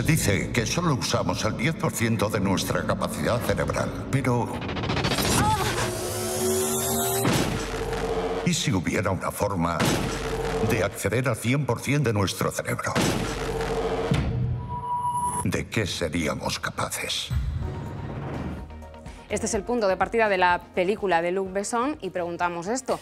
Se dice que solo usamos el 10% de nuestra capacidad cerebral, pero... ¿Y si hubiera una forma de acceder al 100% de nuestro cerebro? ¿De qué seríamos capaces? Este es el punto de partida de la película de Luc Besson y preguntamos esto.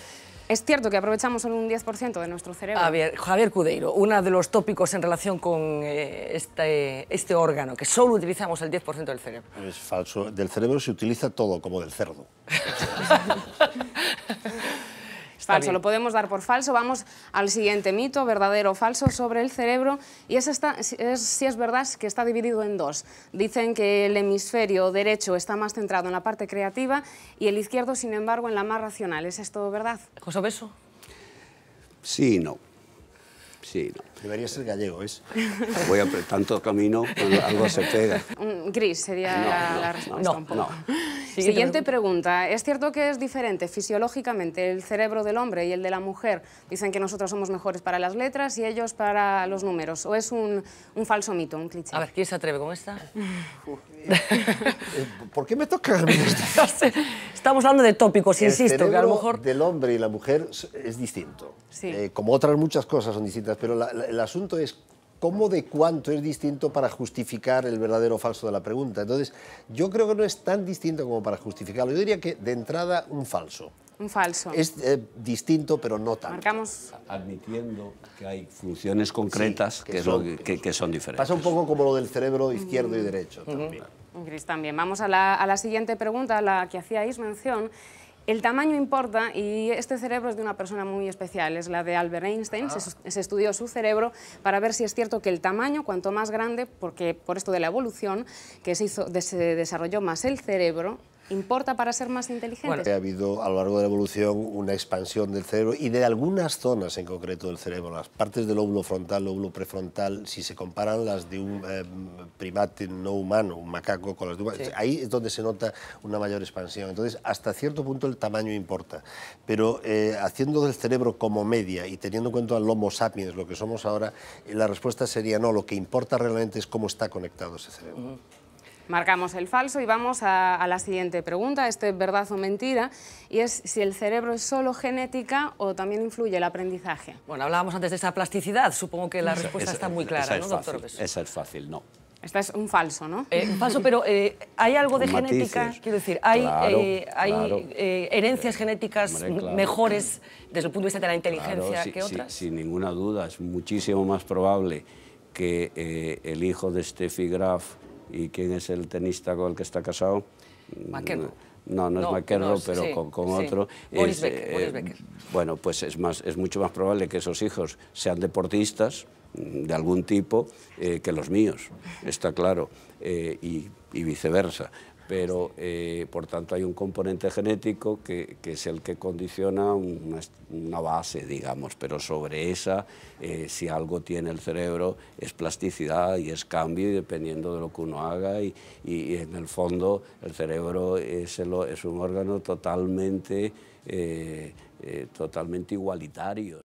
Es cierto que aprovechamos solo un 10% de nuestro cerebro. Javier Cudeiro, uno de los tópicos en relación con eh, este, este órgano, que solo utilizamos el 10% del cerebro. Es falso. Del cerebro se utiliza todo, como del cerdo. falso, lo podemos dar por falso. Vamos al siguiente mito, verdadero o falso, sobre el cerebro. Y es, esta, es si es verdad que está dividido en dos. Dicen que el hemisferio derecho está más centrado en la parte creativa y el izquierdo, sin embargo, en la más racional. ¿Es esto verdad? José Beso. Sí no. Sí, no. Debería ser gallego, ¿es? Voy a tanto camino, algo se pega. Gris sería la, respuesta un poco. Siguiente, pregunta. ¿Es cierto que es diferente fisiológicamente el cerebro del hombre y el de la mujer? Dicen que nosotros somos mejores para las letras y ellos para los números. ¿O es un, falso mito, un cliché? A ver, ¿quién se atreve con esta? Eh, ¿Por qué me toca a mí? Estamos hablando de tópicos, insisto, que a mejor... del hombre y la mujer es distinto. Eh, como otras muchas cosas son distintas, pero el asunto es cómo de cuánto es distinto para justificar el verdadero o falso de la pregunta. Entonces, yo creo que no es tan distinto como para justificarlo. Yo diría que de entrada un falso. Un falso. Es eh, distinto, pero no tanto. Marcamos... Admitiendo que hay funciones concretas que, que, son, diferentes. Pasa un poco como lo del cerebro izquierdo y derecho también. también. Vamos a la, a la siguiente pregunta, la que hacíais mención. El tamaño importa y este cerebro es de una persona muy especial, es la de Albert Einstein. Ah. Se, estudió su cerebro para ver si es cierto que el tamaño, cuanto más grande, porque por esto de la evolución, que se, hizo, se desarrolló más el cerebro, ¿Importa para ser más inteligente. Bueno, ha habido a lo largo de la evolución una expansión del cerebro y de algunas zonas en concreto del cerebro. Las partes del lóbulo frontal, lóbulo prefrontal, si se comparan las de un eh, primate no humano, un macaco, con las de un... Ahí es donde se nota una mayor expansión. Entonces, hasta cierto punto el tamaño importa. Pero eh, haciendo del cerebro como media y teniendo en cuenta al Homo sapiens, lo que somos ahora, eh, la respuesta sería no, lo que importa realmente es cómo está conectado ese cerebro. Marcamos el falso y vamos a, la siguiente pregunta, este es verdad o mentira, y es si el cerebro es solo genética o también influye el aprendizaje. Bueno, hablábamos antes de esa plasticidad, supongo que la respuesta está muy clara, ¿no, doctor? esa es fácil, no. Esta es un falso, ¿no? Eh, un falso, pero eh, ¿hay algo de genética? Quiero decir, ¿hay, eh, hay herencias genéticas mejores desde el punto de vista de la inteligencia que otras? sin ninguna duda, es muchísimo más probable que el hijo de Steffi Graf y quién es el tenista con el que está casado. No, no, es Maquero, pero con, otro. Eh, bueno, pues es, más, es mucho más probable que esos hijos sean deportistas mm, de algún tipo eh, que los míos, está claro, eh, y viceversa pero eh, por tanto hay un componente genético que, es el que condiciona una, base, digamos, pero sobre esa, eh, si algo tiene el cerebro, es plasticidad y es cambio dependiendo de lo que uno haga y, en el fondo el cerebro es, un órgano totalmente, eh, totalmente igualitario.